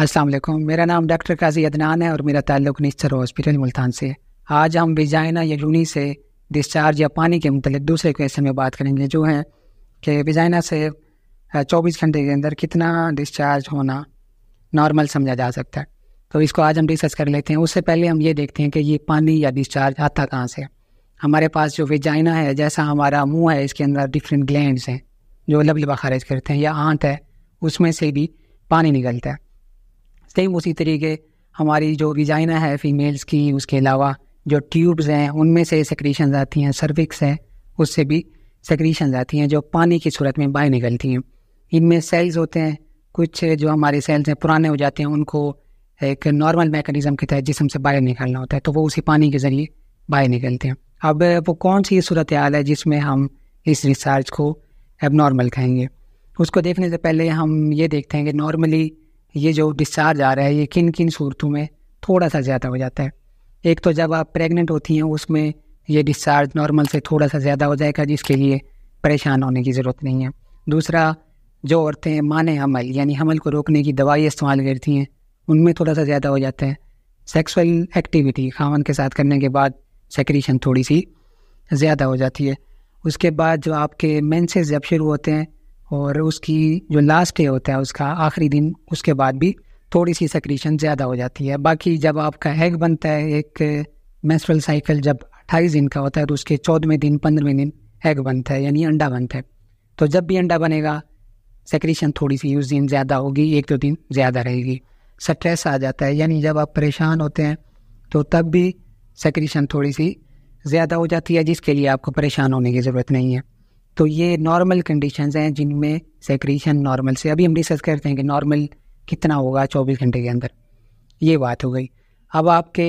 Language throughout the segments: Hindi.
अस्सलाम वालेकुम मेरा नाम डॉक्टर काजी अदनान है और मेरा ताल्लुक निश्चर हॉस्पिटल मुल्तान से है आज हम विजाइना या यूनी से डिस्चार्ज या पानी के मतलब दूसरे क्वेश्चन में बात करेंगे जो है कि विजाइना से 24 घंटे के अंदर कितना डिस्चार्ज होना नॉर्मल समझा जा सकता है तो इसको आज हम डिस्कस कर लेते हैं उससे पहले हम ये देखते हैं कि ये पानी या डिस्चार्ज आता कहाँ से हमारे पास जो विजाइना है जैसा हमारा मुँह है इसके अंदर डिफरेंट ग्लैंड हैं जो लबलबा खारिज करते हैं या आंत है उसमें से भी पानी निकलता है सेम उसी तरीके हमारी जो विजाइना है फीमेल्स की उसके अलावा जो ट्यूब्स हैं उनमें से सेक्रीशन आती हैं सर्विक्स है उससे भी सेक्रीशन आती हैं जो पानी की सूरत में बाहर निकलती हैं इनमें सेल्स होते हैं कुछ जो हमारे सेल्स हैं पुराने हो जाते हैं उनको एक नॉर्मल मैकेनिज़्म के तहत जिसम से बाहर निकलना होता है तो वो उसी पानी के ज़रिए बाहर निकलते हैं अब वो कौन सी सूरत हाल है जिसमें हम इस रिसर्च को एब नॉर्मल कहेंगे उसको देखने से पहले हम ये देखते हैं कि नॉर्मली ये जो डिस्चार्ज आ रहा है ये किन किन सूरतों में थोड़ा सा ज़्यादा हो जाता है एक तो जब आप प्रेग्नेंट होती हैं उसमें ये डिस्चार्ज नॉर्मल से थोड़ा सा ज़्यादा हो जाएगा जिसके लिए परेशान होने की ज़रूरत नहीं है दूसरा जो औरतें माने हमल यानी हमल को रोकने की दवाई इस्तेमाल करती हैं उनमें थोड़ा सा ज़्यादा हो जाता है सेक्सुअल एक्टिविटी खावन के साथ करने के बाद सेक्रीशन थोड़ी सी ज़्यादा हो जाती है उसके बाद जो आपके मेंसेस जब शुरू होते हैं और उसकी जो लास्ट डे होता है उसका आखिरी दिन उसके बाद भी थोड़ी सी सक्रीशन ज़्यादा हो जाती है बाकी जब आपका एग बनता है एक मेंस्ट्रुअल साइकिल जब अट्ठाईस दिन का होता है तो उसके चौदहवें दिन पंद्रहवें दिन एग बनता है यानी अंडा बनता है तो जब भी अंडा बनेगा सेक्रीशन थोड़ी सी उस दिन ज़्यादा होगी एक दो तो दिन ज़्यादा रहेगी स्ट्रेस आ जाता है यानी जब आप परेशान होते हैं तो तब भी सेक्रीशन थोड़ी सी ज़्यादा हो जाती है जिसके लिए आपको परेशान होने की ज़रूरत नहीं है तो ये नॉर्मल कंडीशन हैं जिनमें सेक्रीशन नॉर्मल से अभी हम डिस्कस करते हैं कि नॉर्मल कितना होगा चौबीस घंटे के अंदर ये बात हो गई अब आपके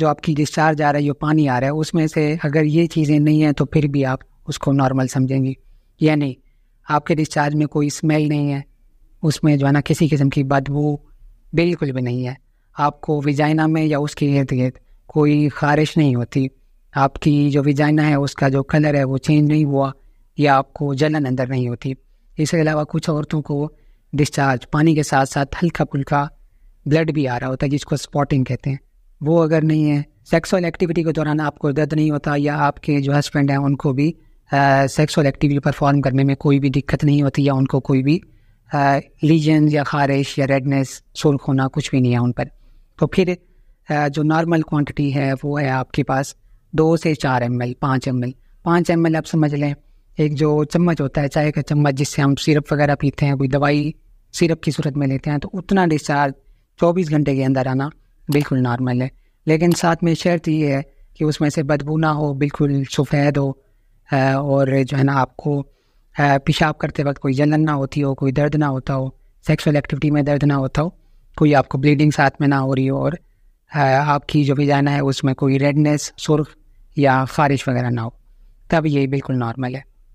जो आपकी डिस्चार्ज आ रहा है जो पानी आ रहा है उसमें से अगर ये चीज़ें नहीं हैं तो फिर भी आप उसको नॉर्मल समझेंगी या नहीं आपके डिस्चार्ज में कोई स्मेल नहीं है उसमें जो है ना किसी किस्म की बदबू बिल्कुल भी नहीं है आपको विजाइना में या उसके इर्द गिर्द कोई खारिश नहीं होती आपकी जो विजाइना है उसका जो कलर है वो चेंज नहीं हुआ या आपको जलन अंदर नहीं होती इसके अलावा कुछ औरतों को डिस्चार्ज पानी के साथ साथ हल्का फुल्का ब्लड भी आ रहा होता है जिसको स्पॉटिंग कहते हैं वो अगर नहीं है सेक्सुअल एक्टिविटी के दौरान आपको दर्द नहीं होता या आपके जो हस्बैंड हैं उनको भी सेक्सुअल एक्टिविटी परफॉर्म करने में कोई भी दिक्कत नहीं होती या उनको कोई भी लीजन या खारिश या रेडनेस सुर्ख होना कुछ भी नहीं है उन पर तो फिर आ, जो नॉर्मल क्वांटिटी है वो है आपके पास दो से चार एम एल पाँच एम एल पाँच एम एल आप समझ लें एक जो चम्मच होता है चाय का चम्मच जिससे हम सिरप वगैरह पीते हैं कोई दवाई सिरप की सूरत में लेते हैं तो उतना डिस्चार्ज चौबीस घंटे के अंदर आना बिल्कुल नॉर्मल है लेकिन साथ में शर्त ये है कि उसमें से बदबू ना हो बिल्कुल सफ़ेद हो और जो है ना आपको पेशाब करते वक्त कोई जलन ना होती हो कोई दर्द ना होता हो सेक्सुअल एक्टिविटी में दर्द ना होता हो कोई आपको ब्लीडिंग साथ में ना हो रही हो और आपकी जो भी जाना है उसमें कोई रेडनेस सुर्ख या ख़ारिश वगैरह ना हो तब ये बिल्कुल नॉर्मल है